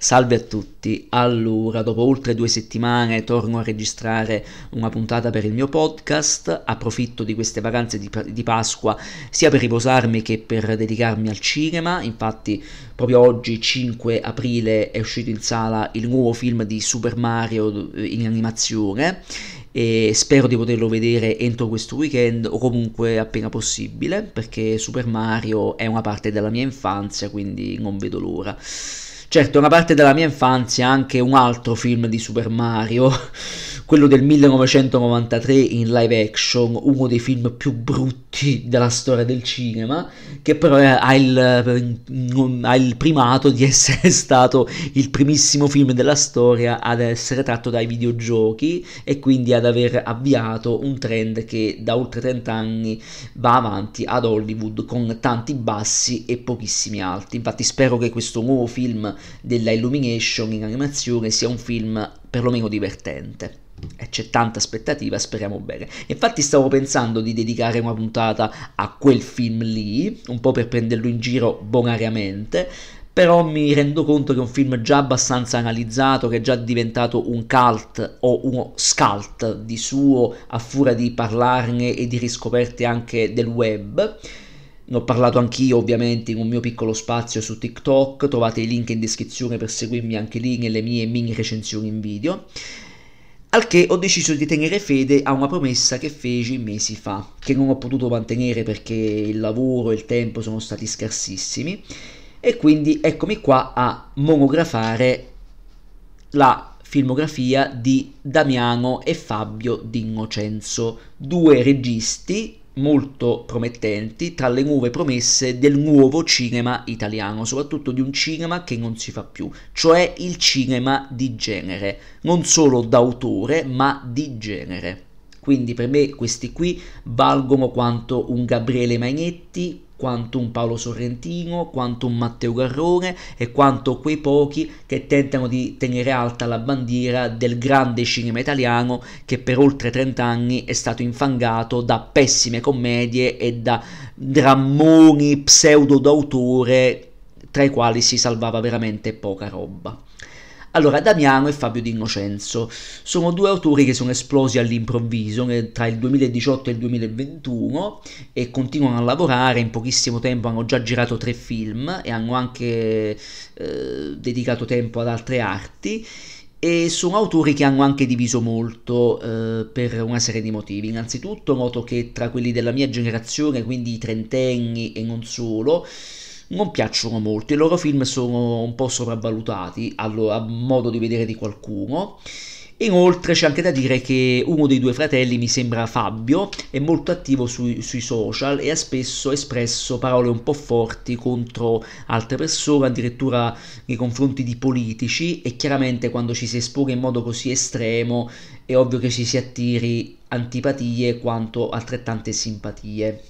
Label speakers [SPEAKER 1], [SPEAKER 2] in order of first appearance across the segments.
[SPEAKER 1] Salve a tutti, allora dopo oltre due settimane torno a registrare una puntata per il mio podcast, approfitto di queste vacanze di, di, Pasqua sia per riposarmi che per dedicarmi al cinema, infatti proprio oggi 5 aprile è uscito in sala il nuovo film di Super Mario eh, in animazione e spero di poterlo vedere entro questo weekend o comunque appena possibile perché Super Mario è una parte della mia infanzia quindi non vedo l'ora. Certo, una parte della mia infanzia anche un altro film di Super Mario, quello del 1993 in live action, uno dei film più brutti della storia del cinema, che però ha il, eh, ha il primato di essere stato il primissimo film della storia ad essere tratto dai videogiochi e quindi ad aver avviato un trend che da oltre 30 anni va avanti ad Hollywood con tanti bassi e pochissimi alti. Infatti spero che questo nuovo film della illumination in animazione sia un film perlomeno divertente. E c'è tanta aspettativa, speriamo bene. Infatti stavo pensando di dedicare una puntata a quel film lì, un po' per prenderlo in giro bonariamente, però mi rendo conto che è un film già abbastanza analizzato, che è già diventato un cult o uno scult di suo a furia di parlarne e di riscoperte anche del web ne ho parlato anch'io ovviamente in un mio piccolo spazio su TikTok, trovate i link in descrizione per seguirmi anche lì nelle mie mini recensioni in video. Al che ho deciso di tenere fede a una promessa che feci mesi fa, che non ho potuto mantenere perché il lavoro e il tempo sono stati scarsissimi. E quindi eccomi qua a monografare la filmografia di Damiano e Fabio D'Innocenzo, due registi molto promettenti tra le nuove promesse del nuovo cinema italiano, soprattutto di un cinema che non si fa più, cioè il cinema di genere, non solo d'autore ma di genere. Quindi per me questi qui valgono quanto un Gabriele Magnetti, quanto un Paolo Sorrentino, quanto un Matteo Garrone e quanto quei pochi che tentano di tenere alta la bandiera del grande cinema italiano che per oltre 30 anni è stato infangato da pessime commedie e da drammoni pseudo d'autore tra i quali si salvava veramente poca roba. Allora, Damiano e Fabio Di Innocenzo sono due autori che sono esplosi all'improvviso tra il 2018 e il 2021 e continuano a lavorare, in pochissimo tempo hanno già girato tre film e hanno anche eh, dedicato tempo ad altre arti e sono autori che hanno anche diviso molto eh, per una serie di motivi. Innanzitutto noto che tra quelli della mia generazione, quindi i trentenni e non solo, non piacciono molto, i loro film sono un po' sopravvalutati allo, a modo di vedere di qualcuno. Inoltre c'è anche da dire che uno dei due fratelli, mi sembra Fabio, è molto attivo su, sui social e ha spesso espresso parole un po' forti contro altre persone, addirittura nei confronti di politici e chiaramente quando ci si espone in modo così estremo è ovvio che ci si attiri antipatie quanto altrettante simpatie.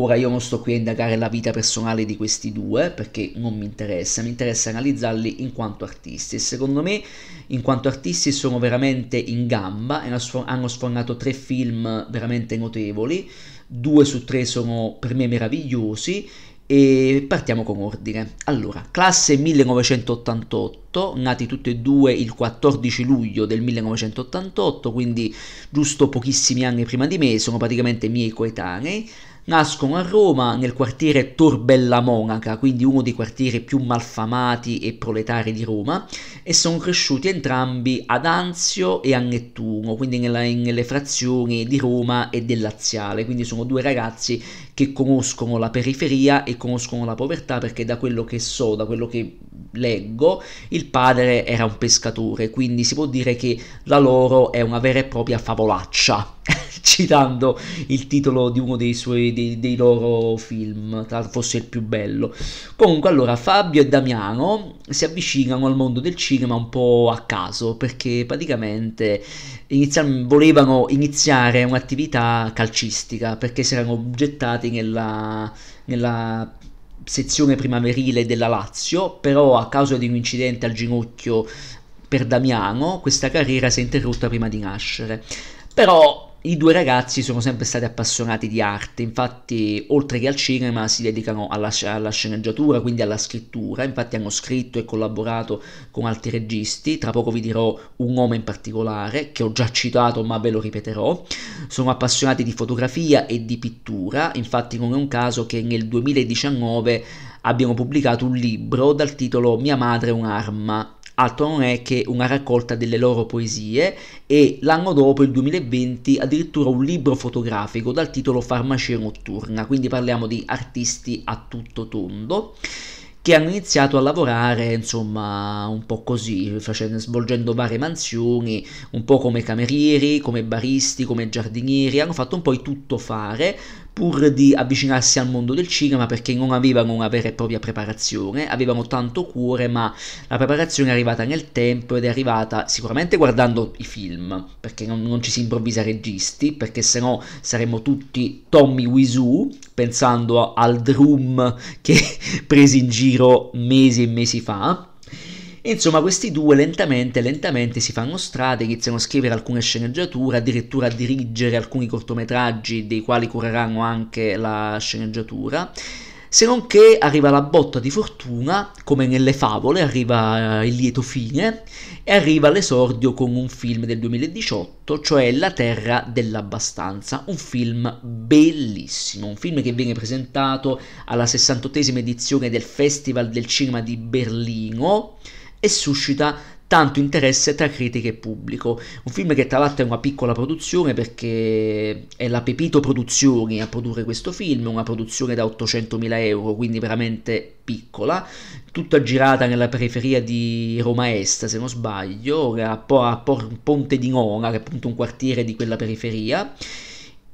[SPEAKER 1] Ora io non sto qui a indagare la vita personale di questi due perché non mi interessa, mi interessa analizzarli in quanto artisti e secondo me in quanto artisti sono veramente in gamba, hanno sfornato tre film veramente notevoli, due su tre sono per me meravigliosi e partiamo con ordine. Allora, classe 1988, nati tutti e due il 14 luglio del 1988, quindi giusto pochissimi anni prima di me, sono praticamente miei coetanei nascono a Roma nel quartiere Torbella Monaca, quindi uno dei quartieri più malfamati e proletari di Roma, e sono cresciuti entrambi ad Anzio e a Nettuno, quindi nella, nelle frazioni di Roma e del Laziale, quindi sono due ragazzi che conoscono la periferia e conoscono la povertà perché da quello che so, da quello che leggo, il padre era un pescatore, quindi si può dire che la loro è una vera e propria favolaccia. citando il titolo di uno dei, suoi, dei, dei loro film, tra forse il più bello. Comunque, allora, Fabio e Damiano si avvicinano al mondo del cinema un po' a caso, perché praticamente iniziano, volevano iniziare un'attività calcistica, perché si erano gettati nella, nella sezione primaverile della Lazio, però a causa di un incidente al ginocchio per Damiano, questa carriera si è interrotta prima di nascere. Però i due ragazzi sono sempre stati appassionati di arte, infatti oltre che al cinema si dedicano alla, alla, sceneggiatura, quindi alla scrittura, infatti hanno scritto e collaborato con altri registi, tra poco vi dirò un nome in particolare che ho già citato ma ve lo ripeterò, sono appassionati di fotografia e di pittura, infatti non è un caso che nel 2019 abbiamo pubblicato un libro dal titolo Mia madre è un'arma altro non è che una raccolta delle loro poesie e l'anno dopo, il 2020, addirittura un libro fotografico dal titolo Farmacia notturna, quindi parliamo di artisti a tutto tondo che hanno iniziato a lavorare insomma un po' così, facendo, svolgendo varie mansioni, un po' come camerieri, come baristi, come giardinieri, hanno fatto un po' il tutto fare pur di avvicinarsi al mondo del cinema perché non avevano una vera e propria preparazione, avevano tanto cuore, ma la preparazione è arrivata nel tempo ed è arrivata sicuramente guardando i film, perché non, non ci si improvvisa registi, perché sennò saremmo tutti Tommy Wiseau pensando al Drum che presi in giro mesi e mesi fa insomma questi due lentamente, lentamente si fanno strada, iniziano a scrivere alcune sceneggiature, addirittura a dirigere alcuni cortometraggi dei quali cureranno anche la sceneggiatura. Se non che arriva la botta di fortuna, come nelle favole, arriva eh, il lieto fine e arriva l'esordio con un film del 2018, cioè La terra dell'abbastanza, un film bellissimo, un film che viene presentato alla 68esima edizione del Festival del Cinema di Berlino e suscita tanto interesse tra critica e pubblico. Un film che tra l'altro è una piccola produzione perché è la Pepito Produzioni a produrre questo film, una produzione da 800.000 euro, quindi veramente piccola, tutta girata nella periferia di Roma Est, se non sbaglio, a, Ponte di Nona, che è appunto un quartiere di quella periferia.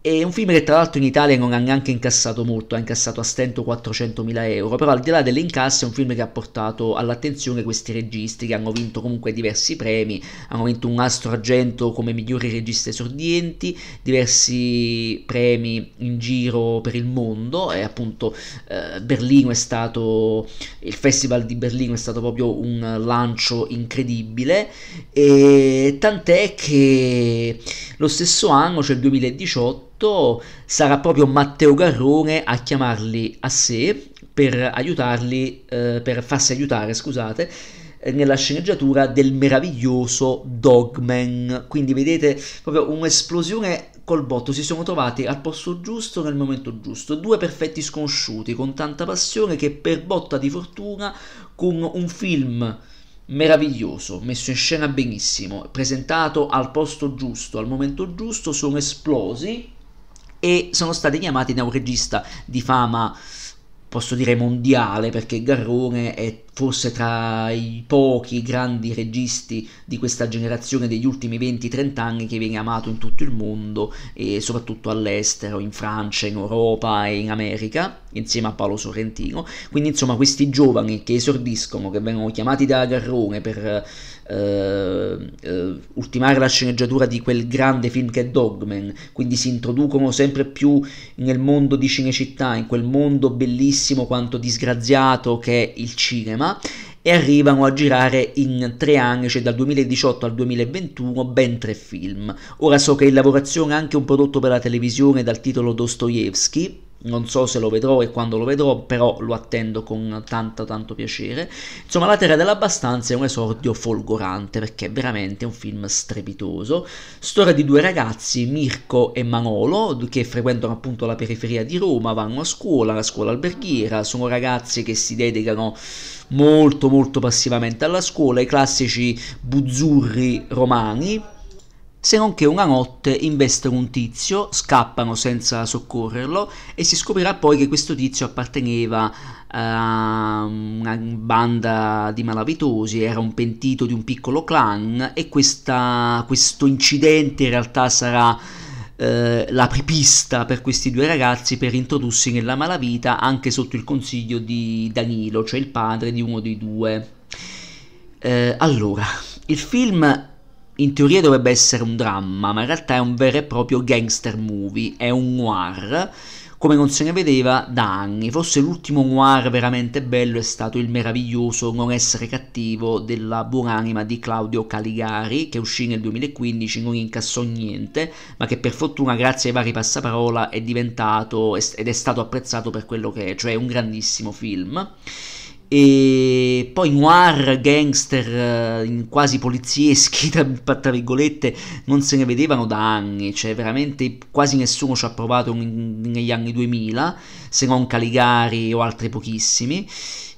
[SPEAKER 1] È un film che tra l'altro in Italia non ha neanche incassato molto, ha incassato a stento 400.000 euro, però al di là dell'incasso è un film che ha portato all'attenzione questi registi che hanno vinto comunque diversi premi, hanno vinto un astro argento come migliori registi esordienti, diversi premi in giro per il mondo e appunto eh, Berlino è stato, il Festival di Berlino è stato proprio un lancio incredibile e tant'è che lo stesso anno, cioè il 2018, sotto sarà proprio Matteo Garrone a chiamarli a sé per aiutarli, eh, per farsi aiutare, scusate, nella sceneggiatura del meraviglioso Dogman. Quindi vedete proprio un'esplosione col botto, si sono trovati al posto giusto nel momento giusto, due perfetti sconosciuti con tanta passione che per botta di fortuna con un film meraviglioso, messo in scena benissimo, presentato al posto giusto, al momento giusto, sono esplosi e sono stati chiamati da un regista di fama posso dire mondiale perché Garrone è forse tra i pochi grandi registi di questa generazione degli ultimi 20-30 anni che viene amato in tutto il mondo e soprattutto all'estero, in Francia, in Europa e in America, insieme a Paolo Sorrentino. Quindi insomma questi giovani che esordiscono, che vengono chiamati da Garrone per eh, eh, ultimare la sceneggiatura di quel grande film che è Dogman, quindi si introducono sempre più nel mondo di Cinecittà, in quel mondo bellissimo quanto disgraziato che è il cinema Roma e arrivano a girare in tre anni, cioè dal 2018 al 2021, ben tre film. Ora so che è in lavorazione anche un prodotto per la televisione dal titolo Dostoevsky, non so se lo vedrò e quando lo vedrò, però lo attendo con tanto tanto piacere. Insomma, La Terra dell'Abbastanza è un esordio folgorante perché è veramente un film strepitoso. Storia di due ragazzi, Mirko e Manolo, che frequentano appunto la periferia di Roma, vanno a scuola, la scuola alberghiera, sono ragazzi che si dedicano molto molto passivamente alla scuola, i classici buzzurri romani se non che una notte investono un tizio, scappano senza soccorrerlo e si scoprirà poi che questo tizio apparteneva a una banda di malavitosi, era un pentito di un piccolo clan e questa, questo incidente in realtà sarà eh, la prepista per questi due ragazzi per introdursi nella malavita anche sotto il consiglio di Danilo, cioè il padre di uno dei due. Eh, allora, il film in teoria dovrebbe essere un dramma, ma in realtà è un vero e proprio gangster movie, è un noir come non se ne vedeva da anni. Forse l'ultimo noir veramente bello è stato il meraviglioso Non essere cattivo della buonanima di Claudio Caligari, che uscì nel 2015, non incassò niente, ma che per fortuna grazie ai vari passaparola è diventato ed è stato apprezzato per quello che è, cioè un grandissimo film e poi noir, gangster, eh, quasi polizieschi, tra, virgolette, non se ne vedevano da anni, cioè veramente quasi nessuno ci ha provato negli anni 2000, se non Caligari o altri pochissimi,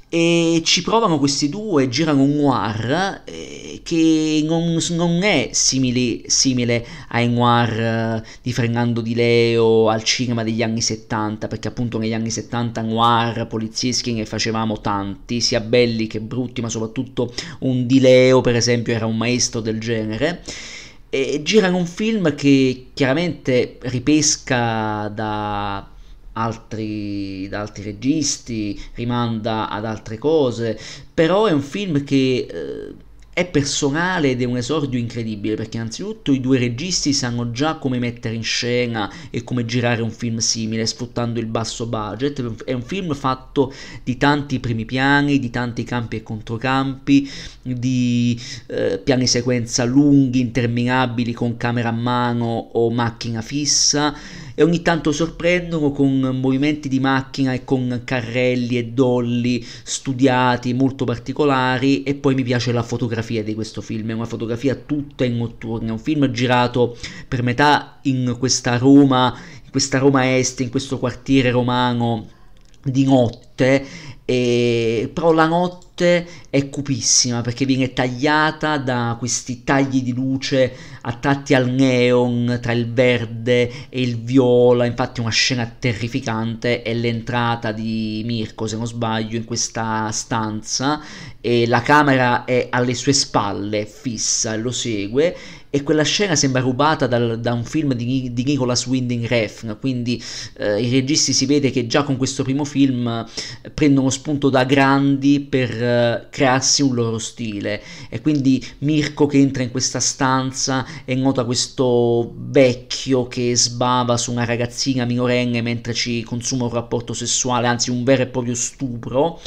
[SPEAKER 1] e ci provano questi due, girano un noir eh, che non, non è simili, simile ai noir eh, di Fernando Di Leo al cinema degli anni 70, perché appunto negli anni 70 noir polizieschi ne facevamo tanti, sia belli che brutti, ma soprattutto un Di Leo per esempio era un maestro del genere. E girano un film che chiaramente ripesca da altri, da altri registi, rimanda ad altre cose, però è un film che eh, è personale ed è un esordio incredibile perché innanzitutto i due registi sanno già come mettere in scena e come girare un film simile sfruttando il basso budget, è un film fatto di tanti primi piani, di tanti campi e controcampi, di eh, piani sequenza lunghi, interminabili con camera a mano o macchina fissa e ogni tanto sorprendono con movimenti di macchina e con carrelli e dolli studiati molto particolari e poi mi piace la fotografia fotografia di questo film, è una fotografia tutta in notturna, è un film girato per metà in questa Roma, in questa Roma Est, in questo quartiere romano di notte e, però la notte è cupissima perché viene tagliata da questi tagli di luce attratti al neon tra il verde e il viola infatti una scena terrificante è l'entrata di Mirko se non sbaglio in questa stanza e la camera è alle sue spalle fissa e lo segue e quella scena sembra rubata dal, da un film di, di Nicholas Winding Refn, quindi eh, i registi si vede che già con questo primo film eh, prendono spunto da grandi per eh, crearsi un loro stile e quindi Mirko che entra in questa stanza e nota questo vecchio che sbava su una ragazzina minorenne mentre ci consuma un rapporto sessuale, anzi un vero e proprio stupro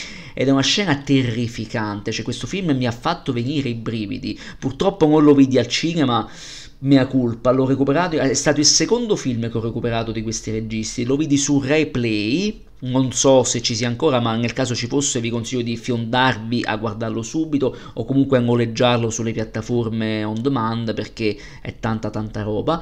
[SPEAKER 1] ed è una scena terrificante, cioè questo film mi ha fatto venire i brividi, purtroppo non lo vidi al cinema, mea culpa, l'ho recuperato, è stato il secondo film che ho recuperato di questi registi, lo vidi su Replay, non so se ci sia ancora, ma nel caso ci fosse vi consiglio di fiondarvi a guardarlo subito o comunque a noleggiarlo sulle piattaforme on demand perché è tanta tanta roba.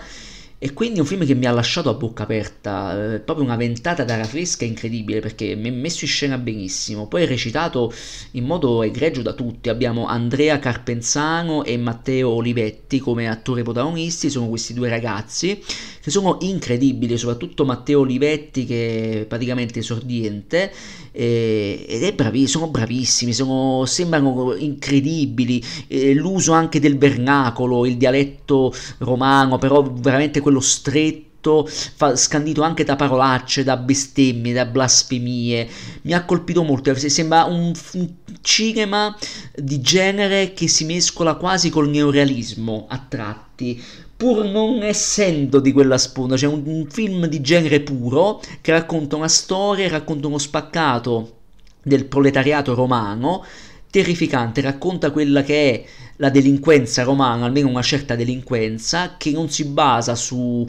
[SPEAKER 1] E quindi è un film che mi ha lasciato a bocca aperta, eh, proprio una ventata d'aria fresca incredibile perché mi è messo in scena benissimo. Poi è recitato in modo egregio da tutti. Abbiamo Andrea Carpenzano e Matteo Olivetti come attori protagonisti, sono questi due ragazzi che sono incredibili, soprattutto Matteo Olivetti che è praticamente esordiente eh, ed bravi, sono bravissimi, sono, sembrano incredibili, eh, l'uso anche del vernacolo, il dialetto romano, però veramente quello stretto fa, scandito anche da parolacce, da bestemmie, da blasfemie. Mi ha colpito molto, sembra un, un cinema di genere che si mescola quasi col neorealismo a tratti pur non essendo di quella spugna, cioè un, un film di genere puro che racconta una storia, racconta uno spaccato del proletariato romano, terrificante, racconta quella che è la delinquenza romana, almeno una certa delinquenza, che non si basa sulla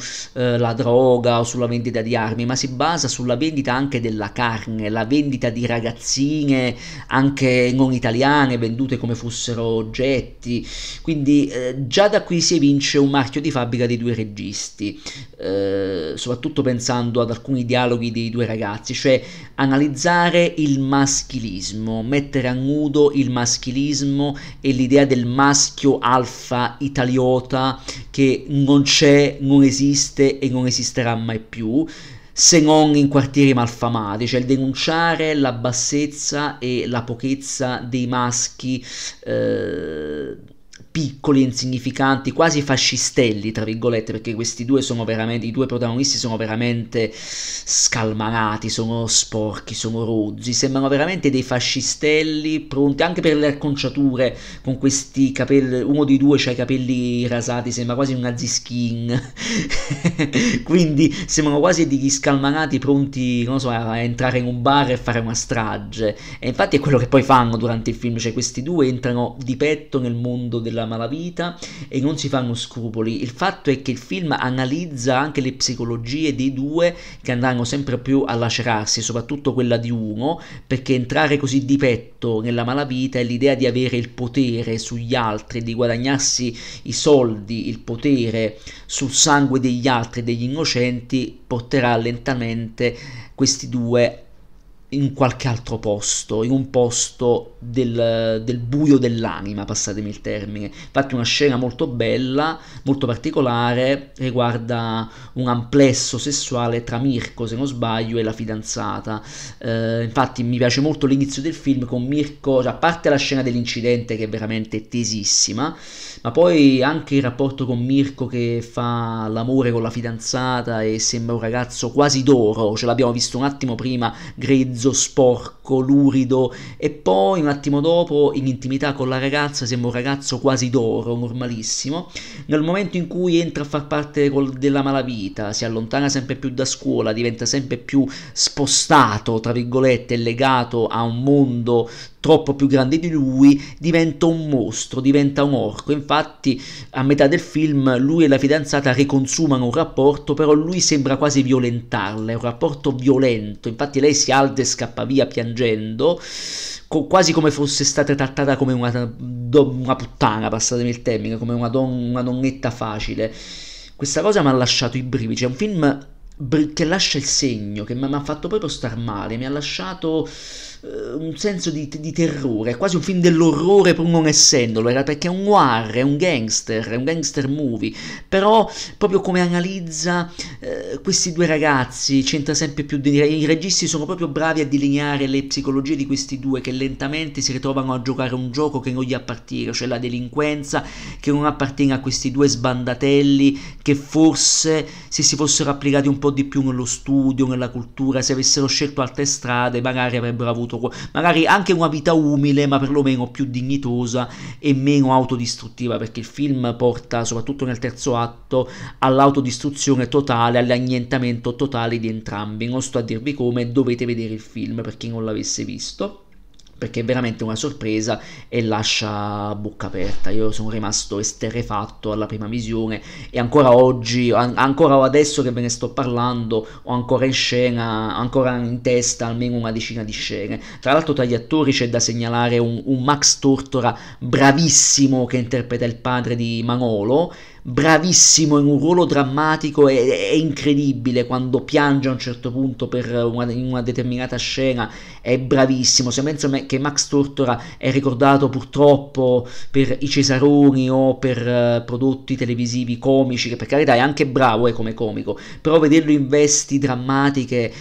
[SPEAKER 1] eh, droga o sulla vendita di armi, ma si basa sulla vendita anche della carne, la vendita di ragazzine anche non italiane, vendute come fossero oggetti. Quindi eh, già da qui si evince un marchio di fabbrica dei due registi, eh, soprattutto pensando ad alcuni dialoghi dei due ragazzi, cioè analizzare il maschilismo, mettere a nudo il maschilismo e l'idea del maschilismo maschio alfa italiota che non c'è, non esiste e non esisterà mai più se non in quartieri malfamati, cioè il denunciare la bassezza e la pochezza dei maschi eh, piccoli, insignificanti, quasi fascistelli, tra virgolette, perché questi due sono veramente, i due protagonisti sono veramente scalmanati, sono sporchi, sono rozzi, sembrano veramente dei fascistelli pronti anche per le acconciature con questi capelli, uno di due ha i capelli rasati, sembra quasi un nazi skin, quindi sembrano quasi degli scalmanati pronti, non so, a entrare in un bar e fare una strage, e infatti è quello che poi fanno durante il film, cioè questi due entrano di petto nel mondo della della malavita e non si fanno scrupoli. Il fatto è che il film analizza anche le psicologie dei due che andranno sempre più a lacerarsi, soprattutto quella di uno, perché entrare così di petto nella malavita è l'idea di avere il potere sugli altri, di guadagnarsi i soldi, il potere sul sangue degli altri, degli innocenti, porterà lentamente questi due in qualche altro posto, in un posto del, del, buio dell'anima, passatemi il termine. Infatti una scena molto bella, molto particolare, riguarda un amplesso sessuale tra Mirko, se non sbaglio, e la fidanzata. Eh, infatti mi piace molto l'inizio del film con Mirko, cioè a parte la scena dell'incidente che è veramente tesissima, ma poi anche il rapporto con Mirko che fa l'amore con la fidanzata e sembra un ragazzo quasi d'oro, ce l'abbiamo visto un attimo prima, grezzo mezzosport secco, lurido e poi un attimo dopo in intimità con la ragazza sembra un ragazzo quasi d'oro, normalissimo. Nel momento in cui entra a far parte col, della malavita, si allontana sempre più da scuola, diventa sempre più spostato, tra virgolette, legato a un mondo troppo più grande di lui, diventa un mostro, diventa un orco. Infatti, a metà del film, lui e la fidanzata riconsumano un rapporto, però lui sembra quasi violentarla. È un rapporto violento. Infatti, lei si alza e scappa via piangendo sorgendo, co- quasi come fosse stata trattata come una, una puttana, passatemi il termine, come una, don- una donnetta facile. Questa cosa mi ha lasciato i brividi. È un film br- che lascia il segno, che mi ha fatto proprio star male, mi ha lasciato un senso di, di terrore, quasi un film dell'orrore pur non essendolo, era perché è un noir, è un gangster, è un gangster movie, però proprio come analizza eh, questi due ragazzi c'entra sempre più, i registi sono proprio bravi a delineare le psicologie di questi due che lentamente si ritrovano a giocare un gioco che non gli appartiene, cioè la delinquenza che non appartiene a questi due sbandatelli che forse se si fossero applicati un po' di più nello studio, nella cultura, se avessero scelto altre strade magari avrebbero avuto avuto magari anche una vita umile, ma perlomeno più dignitosa e meno autodistruttiva, perché il film porta, soprattutto nel terzo atto, all'autodistruzione totale, all'annientamento totale di entrambi. Non sto a dirvi come, dovete vedere il film per chi non l'avesse visto perché è veramente una sorpresa e lascia bocca aperta. Io sono rimasto esterrefatto alla prima visione e ancora oggi, an- ancora adesso che ve ne sto parlando, ho ancora in scena, ancora in testa almeno una decina di scene. Tra l'altro tra gli attori c'è da segnalare un, un Max Tortora bravissimo che interpreta il padre di Manolo, bravissimo in un ruolo drammatico e è incredibile quando piange a un certo punto per una, in una determinata scena è bravissimo se penso che Max Tortora è ricordato purtroppo per i Cesaroni o per uh, prodotti televisivi comici che per carità è anche bravo eh, come comico però vederlo in vesti drammatiche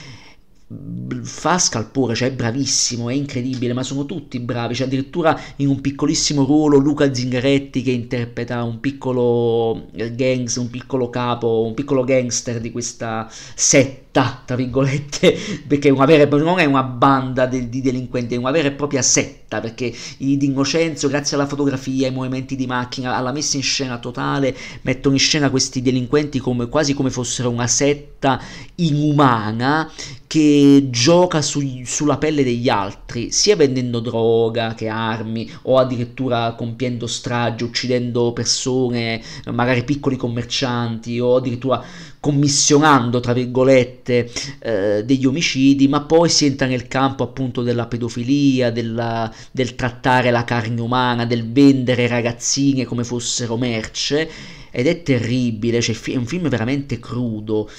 [SPEAKER 1] fa scalpore, cioè è bravissimo, è incredibile, ma sono tutti bravi, cioè addirittura in un piccolissimo ruolo Luca Zingaretti che interpreta un piccolo eh, gangs, un piccolo capo, un piccolo gangster di questa setta, tra virgolette, perché vera, non è una banda de, di delinquenti, è una vera e propria setta, perché i D'Innocenzo, grazie alla fotografia, ai movimenti di macchina, alla messa in scena totale, mettono in scena questi delinquenti come, quasi come fossero una setta inumana che gioca su, sulla pelle degli altri, sia vendendo droga che armi o addirittura compiendo stragi, uccidendo persone, magari piccoli commercianti o addirittura commissionando, tra virgolette, eh, degli omicidi, ma poi si entra nel campo appunto della pedofilia, della, del trattare la carne umana, del vendere ragazzine come fossero merce ed è terribile, cioè, è un film veramente crudo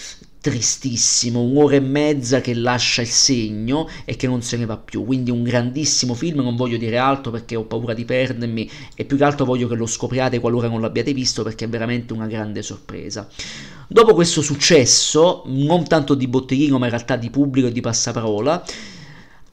[SPEAKER 1] tristissimo, un'ora e mezza che lascia il segno e che non se ne va più, quindi un grandissimo film, non voglio dire altro perché ho paura di perdermi e più che altro voglio che lo scopriate qualora non l'abbiate visto perché è veramente una grande sorpresa. Dopo questo successo, non tanto di botteghino ma in realtà di pubblico e di passaparola,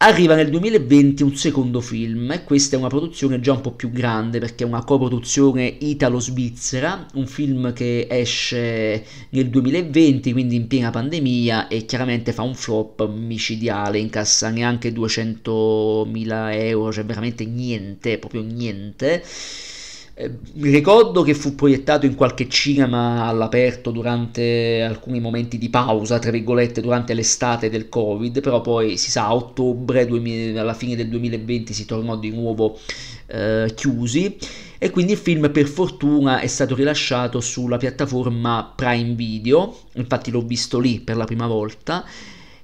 [SPEAKER 1] Arriva nel 2020 un secondo film e questa è una produzione già un po' più grande perché è una coproduzione italo-svizzera, un film che esce nel 2020, quindi in piena pandemia e chiaramente fa un flop micidiale, incassa neanche 200.000 euro, cioè veramente niente, proprio niente. Eh, ricordo che fu proiettato in qualche cinema all'aperto durante alcuni momenti di pausa, tra virgolette, durante l'estate del Covid, però poi si sa, a ottobre, 2000, alla fine del 2020 si tornò di nuovo eh, chiusi e quindi il film per fortuna è stato rilasciato sulla piattaforma Prime Video, infatti l'ho visto lì per la prima volta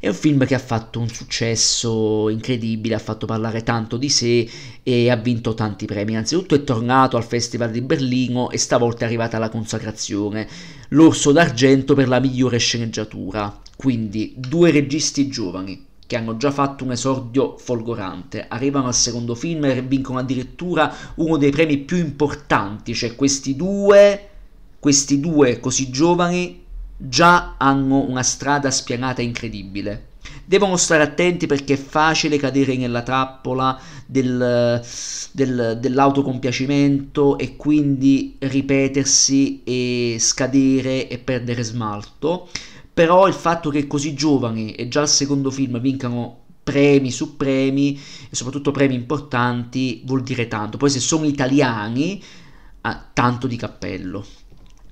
[SPEAKER 1] è un film che ha fatto un successo incredibile, ha fatto parlare tanto di sé e ha vinto tanti premi. Innanzitutto è tornato al Festival di Berlino e stavolta è arrivata la consacrazione, l'Orso d'Argento per la migliore sceneggiatura. Quindi due registi giovani che hanno già fatto un esordio folgorante, arrivano al secondo film e vincono addirittura uno dei premi più importanti, cioè questi due, questi due così giovani già hanno una strada spianata incredibile. Devono stare attenti perché è facile cadere nella trappola del, del, dell'autocompiacimento e quindi ripetersi e scadere e perdere smalto. Però il fatto che così giovani e già al secondo film vincano premi su premi e soprattutto premi importanti vuol dire tanto. Poi se sono italiani, ah, tanto di cappello.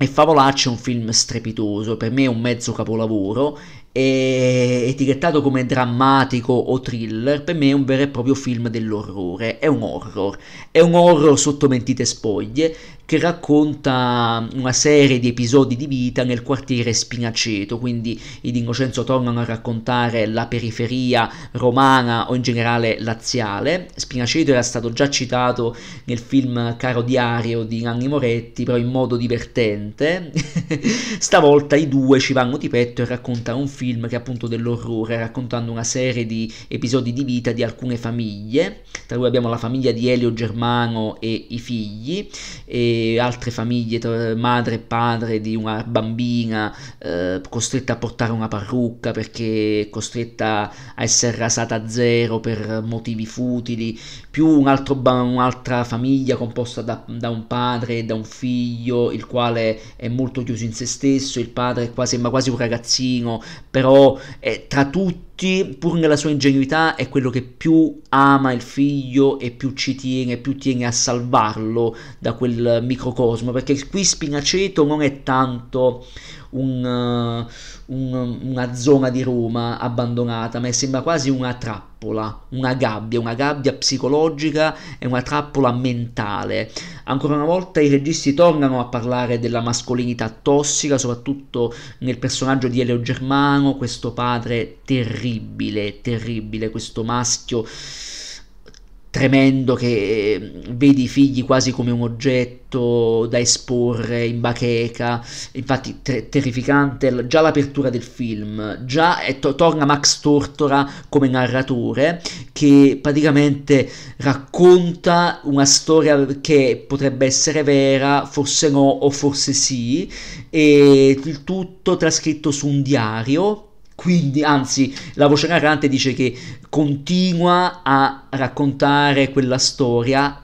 [SPEAKER 1] E Favolacci è un film strepitoso, per me è un mezzo capolavoro etichettato come drammatico o thriller, per me è un vero e proprio film dell'orrore, è un horror, è un horror sotto mentite spoglie che racconta una serie di episodi di vita nel quartiere Spinaceto, quindi i D'Innocenzo tornano a raccontare la periferia romana o in generale laziale. Spinaceto era stato già citato nel film Caro Diario di Nanni Moretti, però in modo divertente. Stavolta i due ci vanno di petto e raccontano un film film che è appunto dell'orrore, raccontando una serie di episodi di vita di alcune famiglie, tra cui abbiamo la famiglia di Elio Germano e i figli, e altre famiglie, madre e padre di una bambina eh, costretta a portare una parrucca perché è costretta a essere rasata a zero per motivi futili, più un ba- un'altra famiglia composta da, da, un padre e da un figlio, il quale è molto chiuso in se stesso, il padre quasi, sembra quasi un ragazzino, però è, eh, tra tutti pur nella sua ingenuità, è quello che più ama il figlio e più ci tiene, più tiene a salvarlo da quel microcosmo, perché qui Spinaceto non è tanto un, eh, un, una zona di Roma abbandonata, ma sembra quasi una trappola, una gabbia, una gabbia psicologica e una trappola mentale. Ancora una volta i registi tornano a parlare della mascolinità tossica, soprattutto nel personaggio di Elio Germano, questo padre terribile, terribile, questo maschio tremendo che ehm, vedi i figli quasi come un oggetto da esporre in bacheca, infatti ter- terrificante già l'apertura del film, già to- torna Max Tortora come narratore che praticamente racconta una storia che potrebbe essere vera, forse no o forse sì, e il tutto trascritto su un diario quindi anzi la voce narrante dice che continua a raccontare quella storia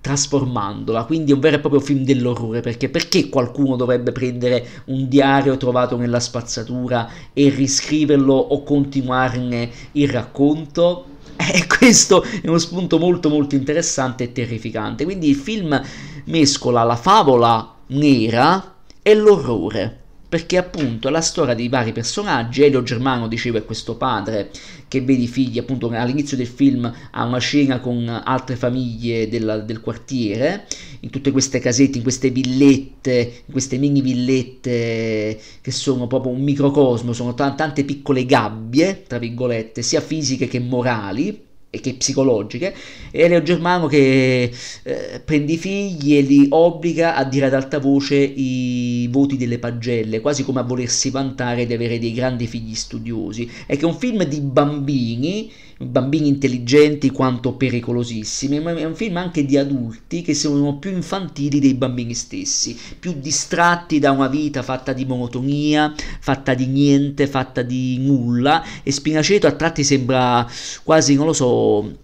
[SPEAKER 1] trasformandola, quindi è un vero e proprio film dell'orrore, perché perché qualcuno dovrebbe prendere un diario trovato nella spazzatura e riscriverlo o continuarne il racconto? E questo è uno spunto molto molto interessante e terrificante, quindi il film mescola la favola nera e l'orrore perché appunto la storia dei vari personaggi, Elio Germano diceva è questo padre che vede i figli appunto all'inizio del film ha una scena con altre famiglie della, del quartiere, in tutte queste casette, in queste villette, in queste mini villette che sono proprio un microcosmo, sono t- tante piccole gabbie, tra virgolette, sia fisiche che morali e che psicologiche, e Leo Germano che eh, prende i figli e li obbliga a dire ad alta voce i voti delle pagelle, quasi come a volersi vantare di avere dei grandi figli studiosi. È che è un film di bambini bambini intelligenti quanto pericolosissimi, ma è un film anche di adulti che sono più infantili dei bambini stessi, più distratti da una vita fatta di monotonia, fatta di niente, fatta di nulla e Spinaceto a tratti sembra quasi, non lo so,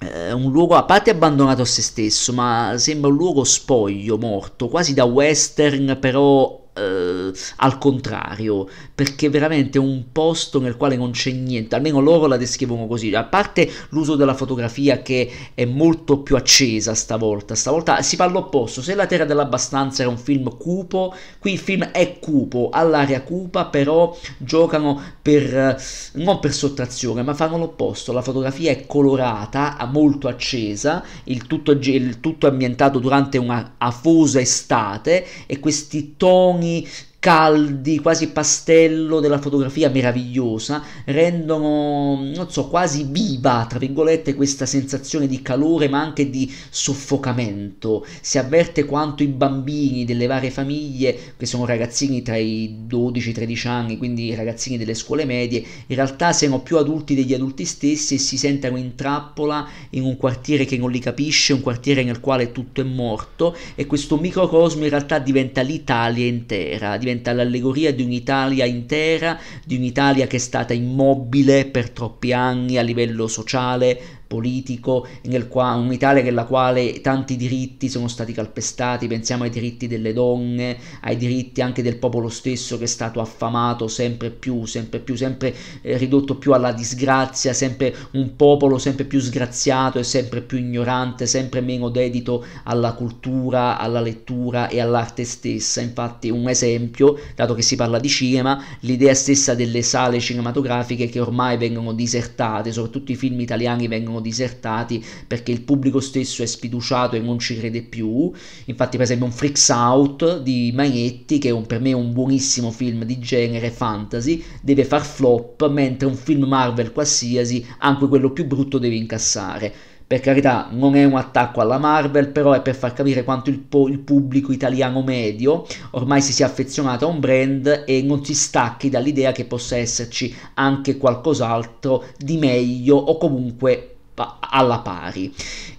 [SPEAKER 1] eh, un luogo a parte abbandonato a se stesso, ma sembra un luogo spoglio, morto, quasi da western, però eh, al contrario, perché veramente è un posto nel quale non c'è niente, almeno loro la descrivono così, a parte l'uso della fotografia che è molto più accesa stavolta, stavolta si fa l'opposto, se La Terra dell'Abbastanza era un film cupo, qui il film è cupo, all'aria cupa, però giocano per, eh, non per sottrazione, ma fanno l'opposto, la fotografia è colorata, molto accesa, il tutto, il tutto ambientato durante una afosa estate e questi toni に caldi, quasi pastello della fotografia meravigliosa, rendono, non so, quasi viva, tra virgolette, questa sensazione di calore ma anche di soffocamento. Si avverte quanto i bambini delle varie famiglie, che sono ragazzini tra i 12 e i 13 anni, quindi ragazzini delle scuole medie, in realtà siano più adulti degli adulti stessi e si sentano in trappola in un quartiere che non li capisce, un quartiere nel quale tutto è morto e questo microcosmo in realtà diventa l'Italia intera, diventa diventa l'allegoria di un'Italia intera, di un'Italia che è stata immobile per troppi anni a livello sociale, politico qua, un'Italia nella quale tanti diritti sono stati calpestati, pensiamo ai diritti delle donne, ai diritti anche del popolo stesso che è stato affamato sempre più, sempre più, sempre eh, ridotto più alla disgrazia, sempre un popolo sempre più sgraziato e sempre più ignorante, sempre meno dedito alla cultura, alla lettura e all'arte stessa. Infatti un esempio, dato che si parla di cinema, l'idea stessa delle sale cinematografiche che ormai vengono disertate, soprattutto i film italiani vengono disertati perché il pubblico stesso è sfiduciato e non ci crede più. Infatti, per esempio, un Freaks Out di Maietti, che è un, per me è un buonissimo film di genere fantasy, deve far flop, mentre un film Marvel qualsiasi, anche quello più brutto, deve incassare. Per carità, non è un attacco alla Marvel, però è per far capire quanto il, po- il, pubblico italiano medio ormai si sia affezionato a un brand e non si stacchi dall'idea che possa esserci anche qualcos'altro di meglio o comunque alla pari.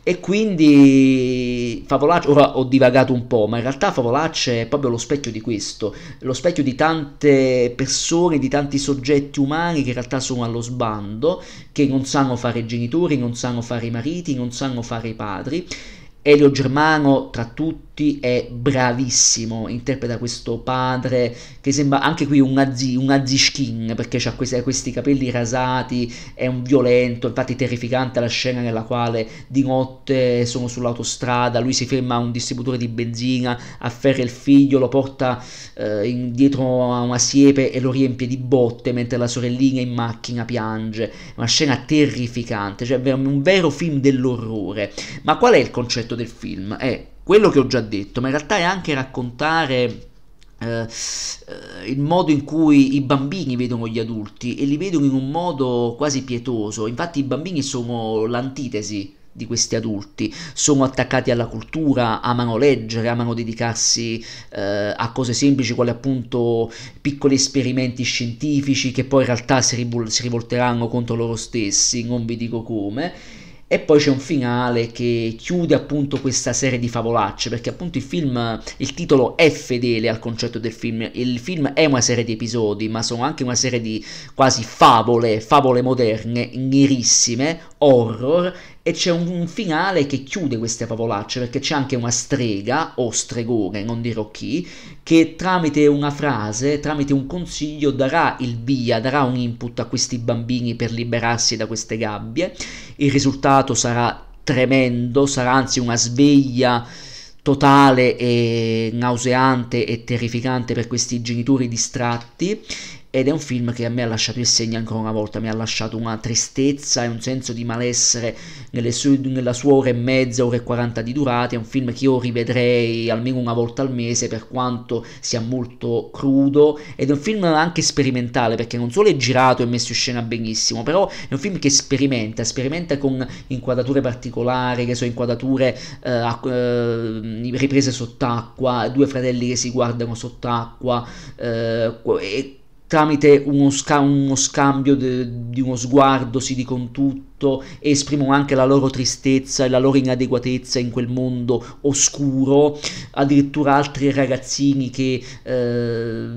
[SPEAKER 1] E quindi Favolacce, ora ho divagato un po', ma in realtà Favolacce è proprio lo specchio di questo, lo specchio di tante persone, di tanti soggetti umani che in realtà sono allo sbando, che non sanno fare i genitori, non sanno fare i mariti, non sanno fare i padri. Elio Germano, tra tutti, tutti è bravissimo, interpreta questo padre che sembra anche qui un nazi, un nazi skin perché ha questi, questi, capelli rasati, è un violento, infatti terrificante la scena nella quale di notte sono sull'autostrada, lui si ferma a un distributore di benzina, afferra il figlio, lo porta eh, in, dietro a una siepe e lo riempie di botte mentre la sorellina in macchina piange, una scena terrificante, cioè un vero film dell'orrore. Ma qual è il concetto del film? È quello che ho già detto, ma in realtà è anche raccontare eh, eh, il modo in cui i bambini vedono gli adulti e li vedono in un modo quasi pietoso. Infatti i bambini sono l'antitesi di questi adulti, sono attaccati alla cultura, amano leggere, amano dedicarsi eh, a cose semplici quali appunto piccoli esperimenti scientifici che poi in realtà si, rivol- si rivolteranno contro loro stessi, non vi dico come e poi c'è un finale che chiude appunto questa serie di favolacce, perché appunto il film, il titolo è fedele al concetto del film, il film è una serie di episodi, ma sono anche una serie di quasi favole, favole moderne, nirissime, horror, e c'è un finale che chiude queste favolacce perché c'è anche una strega o stregone, non dirò chi, che tramite una frase, tramite un consiglio darà il via, darà un input a questi bambini per liberarsi da queste gabbie. Il risultato sarà tremendo, sarà anzi una sveglia totale e nauseante e terrificante per questi genitori distratti ed è un film che a me ha lasciato il segno ancora una volta, mi ha lasciato una tristezza e un senso di malessere su- nella sua ora e mezza, ora e quaranta di durata, è un film che io rivedrei almeno una volta al mese per quanto sia molto crudo ed è un film anche sperimentale perché non solo è girato e messo in scena benissimo, però è un film che sperimenta, sperimenta con inquadrature particolari, che sono inquadrature eh, acqu- eh, riprese sott'acqua, due fratelli che si guardano sott'acqua eh, e tramite uno, sca- uno scambio de- di uno sguardo si dicono tutto tutto e esprimono anche la loro tristezza e la loro inadeguatezza in quel mondo oscuro, addirittura altri ragazzini che eh,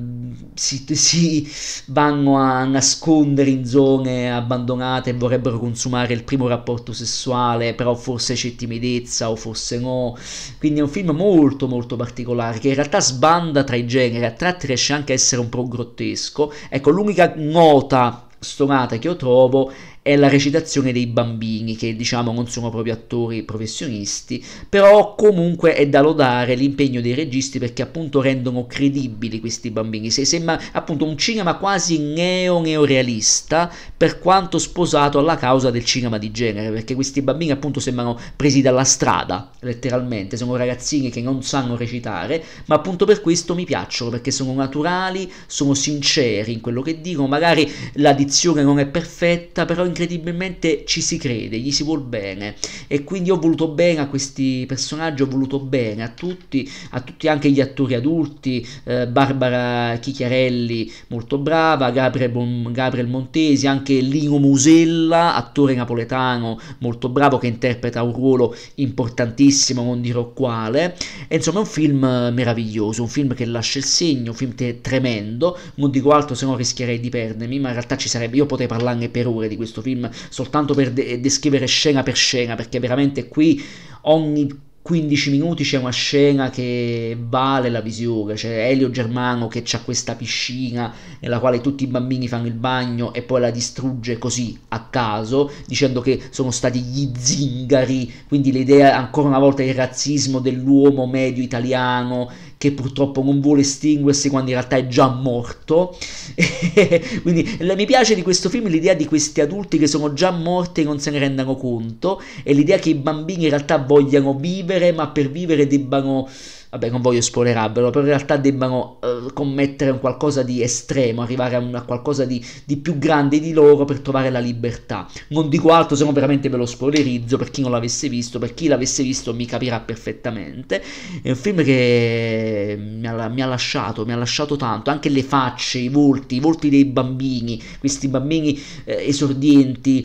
[SPEAKER 1] si, si, vanno a nascondere in zone abbandonate e vorrebbero consumare il primo rapporto sessuale, però forse c'è timidezza o forse no, quindi è un film molto molto particolare che in realtà sbanda tra i generi, a tratti riesce anche a essere un po' grottesco, ecco l'unica nota stonata che io trovo è la recitazione dei bambini che diciamo non sono proprio attori professionisti, però comunque è da lodare l'impegno dei registi perché appunto rendono credibili questi bambini. Se sembra appunto un cinema quasi neo-neorealista per quanto sposato alla causa del cinema di genere, perché questi bambini appunto sembrano presi dalla strada, letteralmente, sono ragazzini che non sanno recitare, ma appunto per questo mi piacciono perché sono naturali, sono sinceri in quello che dicono, magari la dizione non è perfetta, però in incredibilmente ci si crede, gli si vuol bene e quindi ho voluto bene a questi personaggi, ho voluto bene a tutti, a tutti anche gli attori adulti, eh, Barbara Chichiarelli molto brava, Gabriel, bon, Gabriel Montesi, anche Lino Musella, attore napoletano molto bravo che interpreta un ruolo importantissimo, non dirò quale, e insomma è un film meraviglioso, un film che lascia il segno, un film tremendo, non dico altro se no rischierei di perdermi, ma in realtà ci sarebbe, io potrei parlarne per ore di questo film film soltanto per de- descrivere scena per scena, perché veramente qui ogni 15 minuti c'è una scena che vale la visione, c'è Elio Germano che ha questa piscina nella quale tutti i bambini fanno il bagno e poi la distrugge così a caso, dicendo che sono stati gli zingari, quindi l'idea ancora una volta del razzismo dell'uomo medio italiano che purtroppo non vuole estinguersi quando in realtà è già morto. Quindi la, mi piace di questo film l'idea di questi adulti che sono già morti e non se ne rendano conto e l'idea che i bambini in realtà vogliano vivere ma per vivere debbano vabbè non voglio spoilerarvelo, però in realtà debbano uh, commettere un qualcosa di estremo, arrivare a, una, a qualcosa di, di, più grande di loro per trovare la libertà. Non dico altro, se no veramente ve lo spoilerizzo per chi non l'avesse visto, per chi l'avesse visto mi capirà perfettamente. È un film che mi ha, mi ha lasciato, mi ha lasciato tanto, anche le facce, i volti, i volti dei bambini, questi bambini eh, esordienti,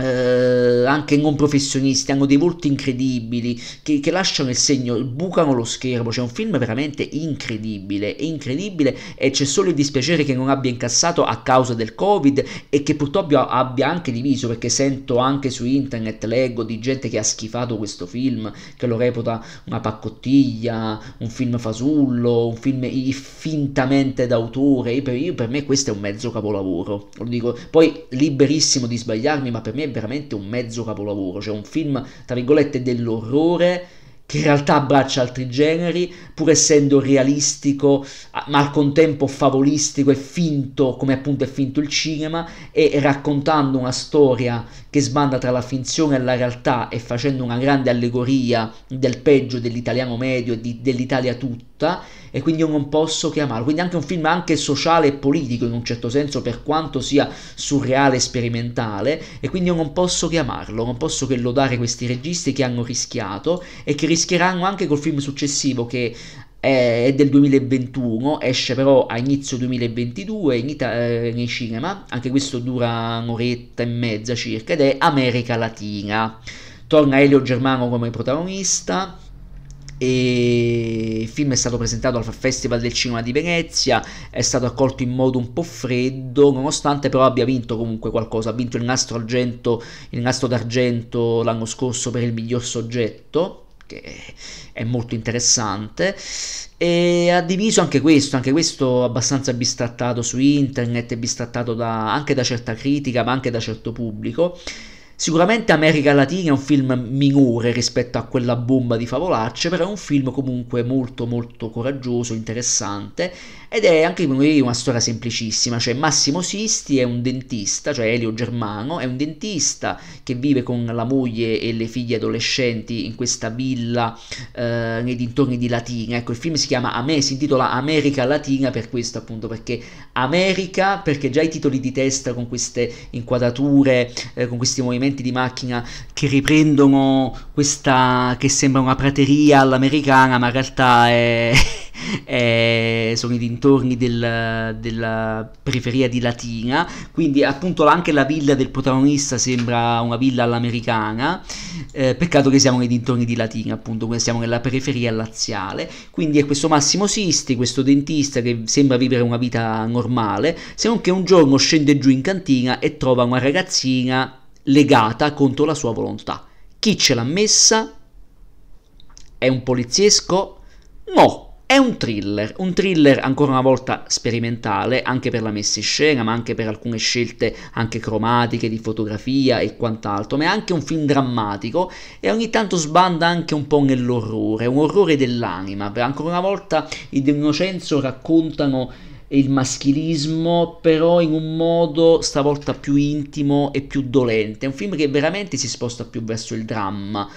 [SPEAKER 1] eh, anche non professionisti hanno dei volti incredibili che, che, lasciano il segno, bucano lo schermo. C'è un film veramente incredibile, incredibile e c'è solo il dispiacere che non abbia incassato a causa del Covid e che purtroppo abbia anche diviso perché sento anche su internet, leggo di gente che ha schifato questo film, che lo reputa una paccottiglia, un film fasullo, un film fintamente d'autore. Io per, io, per me questo è un mezzo capolavoro. Lo dico poi liberissimo di sbagliarmi, ma per me è veramente un mezzo capolavoro, cioè un film, tra virgolette, dell'orrore che in realtà abbraccia altri generi, pur essendo realistico, ma al contempo favolistico e finto, come appunto è finto il cinema, e raccontando una storia che sbanda tra la finzione e la realtà e facendo una grande allegoria del peggio dell'italiano medio e di, dell'Italia tutta tutta e quindi io non posso che amarlo. Quindi anche un film anche sociale e politico in un certo senso per quanto sia surreale e sperimentale e quindi io non posso che amarlo, non posso che lodare questi registi che hanno rischiato e che rischieranno anche col film successivo che è del 2021, esce però a inizio 2022 in Ita- eh, nei cinema, anche questo dura un'oretta e mezza circa ed è America Latina. Torna Elio Germano come protagonista e il film è stato presentato al Festival del Cinema di Venezia, è stato accolto in modo un po' freddo, nonostante però abbia vinto comunque qualcosa, ha vinto il nastro, argento, il nastro d'argento l'anno scorso per il miglior soggetto, che è molto interessante, e ha diviso anche questo, anche questo abbastanza bistrattato su internet, bistrattato da, anche da certa critica, ma anche da certo pubblico Sicuramente America Latina è un film minore rispetto a quella bomba di favolacce, però è un film comunque molto molto coraggioso, interessante ed è anche una storia semplicissima, cioè Massimo Sisti è un dentista, cioè Elio Germano, è un dentista che vive con la moglie e le figlie adolescenti in questa villa eh, nei dintorni di Latina. Ecco, il film si chiama Ame, si intitola America Latina per questo appunto, perché America, perché già i titoli di testa con queste inquadrature, eh, con questi movimenti di macchina che riprendono questa che sembra una prateria all'americana, ma in realtà è... eh, sono i dintorni del, della periferia di Latina, quindi appunto anche la villa del protagonista sembra una villa all'americana, eh, peccato che siamo nei dintorni di Latina, appunto, siamo nella periferia laziale, quindi è questo Massimo Sisti, questo dentista che sembra vivere una vita normale, se non che un giorno scende giù in cantina e trova una ragazzina legata contro la sua volontà. Chi ce l'ha messa? È un poliziesco? No, è un thriller, un thriller ancora una volta sperimentale, anche per la messa in scena, ma anche per alcune scelte anche cromatiche, di fotografia e quant'altro, ma è anche un film drammatico e ogni tanto sbanda anche un po' nell'orrore, un orrore dell'anima. Ancora una volta i De Innocenzo raccontano il maschilismo, però in un modo stavolta più intimo e più dolente. È un film che veramente si sposta più verso il dramma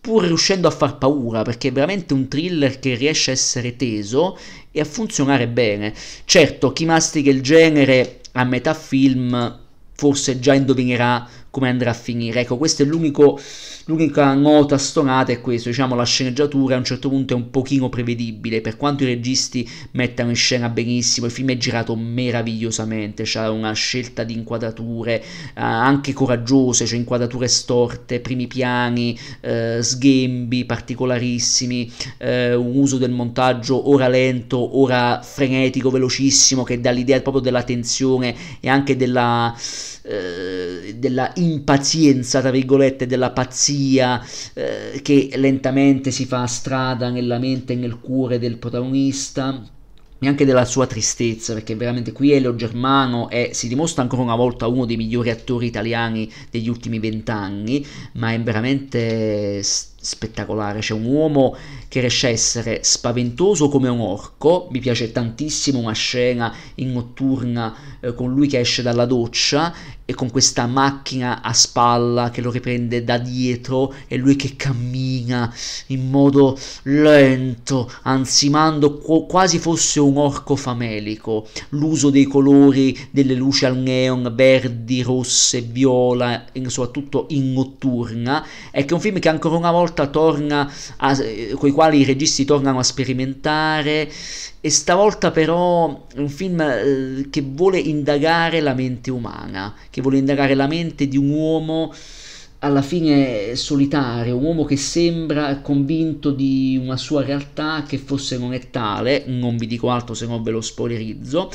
[SPEAKER 1] pur riuscendo a far paura, perché è veramente un thriller che riesce a essere teso e a funzionare bene. Certo, chi mastica il genere a metà film forse già indovinerà come andrà a finire. Ecco, questa è l'unico, l'unica nota stonata, è questo, diciamo la sceneggiatura a un certo punto è un pochino prevedibile, per quanto i registi mettano in scena benissimo, il film è girato meravigliosamente, c'è una scelta di inquadrature eh, anche coraggiose, cioè inquadrature storte, primi piani, eh, sghembi particolarissimi, eh, un uso del montaggio ora lento, ora frenetico, velocissimo, che dà l'idea proprio della tensione e anche della, eh, della impazienza, tra virgolette, della pazzia eh, che lentamente si fa strada nella mente e nel cuore del protagonista e anche della sua tristezza, perché veramente qui Elio Germano è, si dimostra ancora una volta uno dei migliori attori italiani degli ultimi vent'anni, ma è veramente spettacolare, c'è un uomo che riesce a essere spaventoso come un orco, mi piace tantissimo una scena in notturna eh, con lui che esce dalla doccia e con questa macchina a spalla che lo riprende da dietro e lui che cammina in modo lento, ansimando qu- quasi fosse un orco famelico, l'uso dei colori, delle luci al neon, verdi, rosse, viola, e soprattutto in notturna, è che è un film che ancora una volta volta torna a, eh, con i quali i registi tornano a sperimentare e stavolta però è un film eh, che vuole indagare la mente umana, che vuole indagare la mente di un uomo alla fine solitario, un uomo che sembra convinto di una sua realtà che forse non è tale, non vi dico altro se no ve lo spoilerizzo,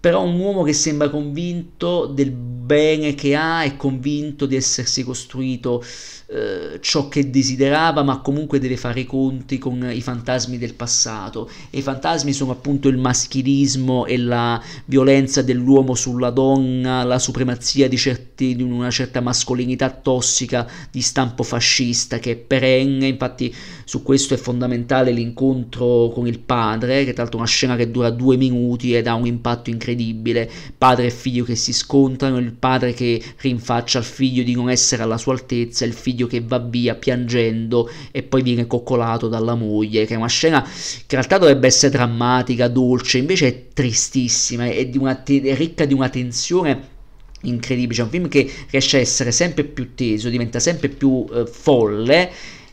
[SPEAKER 1] però un uomo che sembra convinto del bene che ha, è convinto di essersi costruito eh, ciò che desiderava, ma comunque deve fare i conti con i fantasmi del passato. E i fantasmi sono appunto il maschilismo e la violenza dell'uomo sulla donna, la supremazia di, certi, di una certa mascolinità tossica di stampo fascista che è perenne, infatti su questo è fondamentale l'incontro con il padre, che è tra l'altro una scena che dura due minuti ed ha un impatto incredibile, padre e figlio che si scontrano, il padre che rinfaccia al figlio di non essere alla sua altezza, il figlio che va via piangendo e poi viene coccolato dalla moglie, che è una scena che in realtà dovrebbe essere drammatica, dolce, invece è tristissima, è, di una, è ricca di una tensione incredibile, c'è cioè, un film che riesce a essere sempre più teso, diventa sempre più eh, folle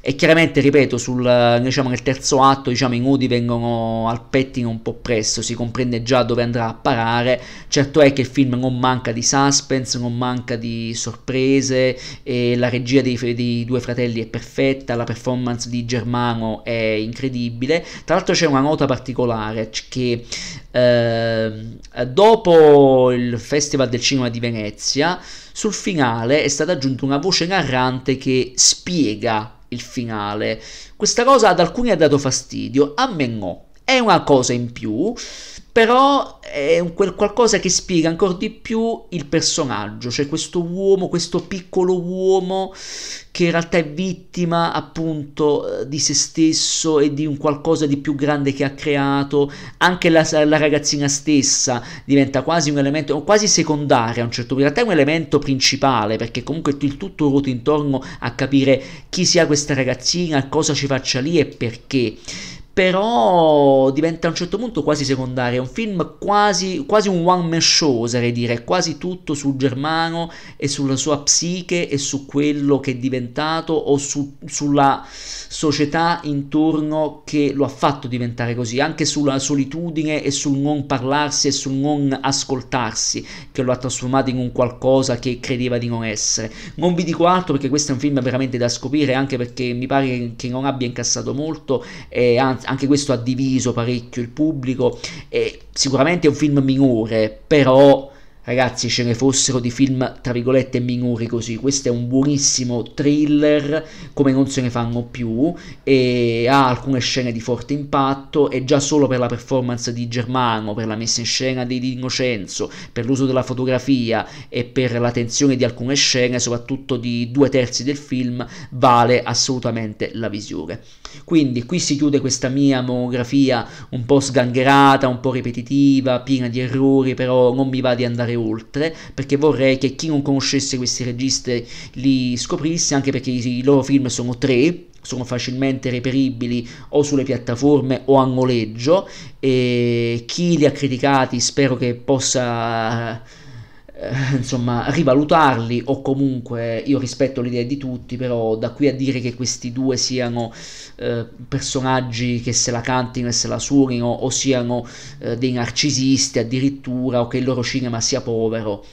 [SPEAKER 1] e chiaramente ripeto sul, eh, diciamo, nel terzo atto diciamo, i nudi vengono al pettine un po' presto si comprende già dove andrà a parare certo è che il film non manca di suspense non manca di sorprese la regia dei, dei due fratelli è perfetta la performance di Germano è incredibile tra l'altro c'è una nota particolare che eh, dopo il Festival del Cinema di Venezia sul finale è stata aggiunta una voce narrante che spiega il finale. Questa cosa ad alcuni ha dato fastidio, a me no. È una cosa in più, però è qualcosa che spiega ancora di più il personaggio, cioè questo uomo, questo piccolo uomo che in realtà è vittima appunto eh, di se stesso e di un qualcosa di più grande che ha creato, anche la, la ragazzina stessa diventa quasi un elemento, quasi secondario a un certo punto, in realtà è un elemento principale perché comunque il tutto ruota intorno a capire chi sia questa ragazzina, cosa ci faccia lì e perché però diventa a un certo punto quasi secondario, è un film quasi, quasi un one man show oserei dire, quasi tutto su Germano e sulla sua psiche e su quello che è diventato o su, sulla società intorno che lo ha fatto diventare così, anche sulla solitudine e sul non parlarsi e sul non ascoltarsi che lo ha trasformato in un qualcosa che credeva di non essere. Non vi dico altro perché questo è un film veramente da scoprire, anche perché mi pare che non abbia incassato molto e anzi anche questo ha diviso parecchio il pubblico, è sicuramente è un film minore, però ragazzi ce ne fossero di film tra virgolette minori così questo è un buonissimo thriller come non se ne fanno più e ha alcune scene di forte impatto e già solo per la performance di Germano per la messa in scena di Innocenzo per l'uso della fotografia e per la tensione di alcune scene soprattutto di due terzi del film vale assolutamente la visione quindi qui si chiude questa mia monografia un po' sgangherata un po' ripetitiva piena di errori però non mi va di andare andare oltre perché vorrei che chi non conoscesse questi registi li scoprisse anche perché i loro film sono tre sono facilmente reperibili o sulle piattaforme o a noleggio e chi li ha criticati spero che possa eh, insomma, rivalutarli o comunque io rispetto l'idea di tutti, però da qui a dire che questi due siano eh, personaggi che se la cantino e se la suonino o siano eh, dei narcisisti addirittura o che il loro cinema sia povero,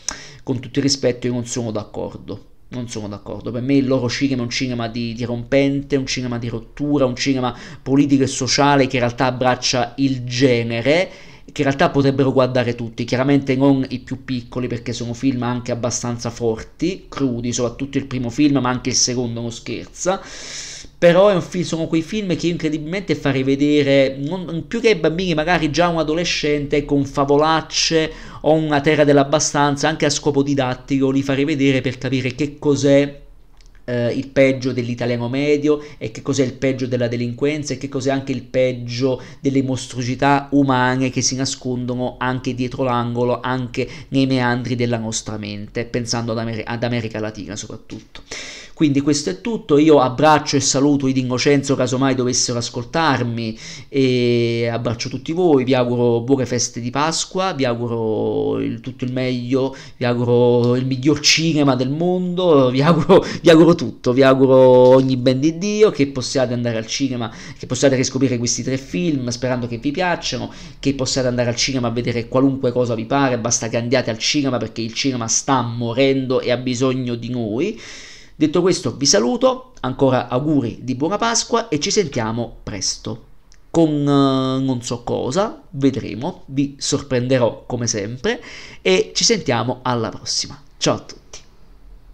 [SPEAKER 1] con tutto il rispetto io non sono d'accordo. Non sono d'accordo, per me il loro cinema è un cinema di, di rompente, un cinema di rottura, un cinema politico e sociale che in realtà abbraccia il genere che in realtà potrebbero guardare tutti, chiaramente non i più piccoli perché sono film anche abbastanza forti, crudi, soprattutto il primo film, ma anche il secondo non scherza. Però film, sono quei film che io incredibilmente farei vedere non, più che ai bambini, magari già un adolescente con favolacce o una terra dell'abbastanza, anche a scopo didattico, li farei vedere per capire che cos'è eh, il peggio dell'italiano medio e che cos'è il peggio della delinquenza e che cos'è anche il peggio delle mostruosità umane che si nascondono anche dietro l'angolo, anche nei meandri della nostra mente, pensando ad, Amer- ad America Latina soprattutto. Quindi questo è tutto, io abbraccio e saluto i Dingocenzo casomai dovessero ascoltarmi e abbraccio tutti voi, vi auguro buone feste di Pasqua, vi auguro il, tutto il meglio, vi auguro il miglior cinema del mondo, vi auguro, vi auguro tutto, vi auguro ogni ben di Dio che possiate andare al cinema, che possiate riscoprire questi tre film sperando che vi piacciono, che possiate andare al cinema a vedere qualunque cosa vi pare, basta che andiate al cinema perché il cinema sta morendo e ha bisogno di noi. Detto questo vi saluto, ancora auguri di buona Pasqua e ci sentiamo presto. Con uh, non so cosa, vedremo, vi sorprenderò come sempre e ci sentiamo alla prossima. Ciao a tutti.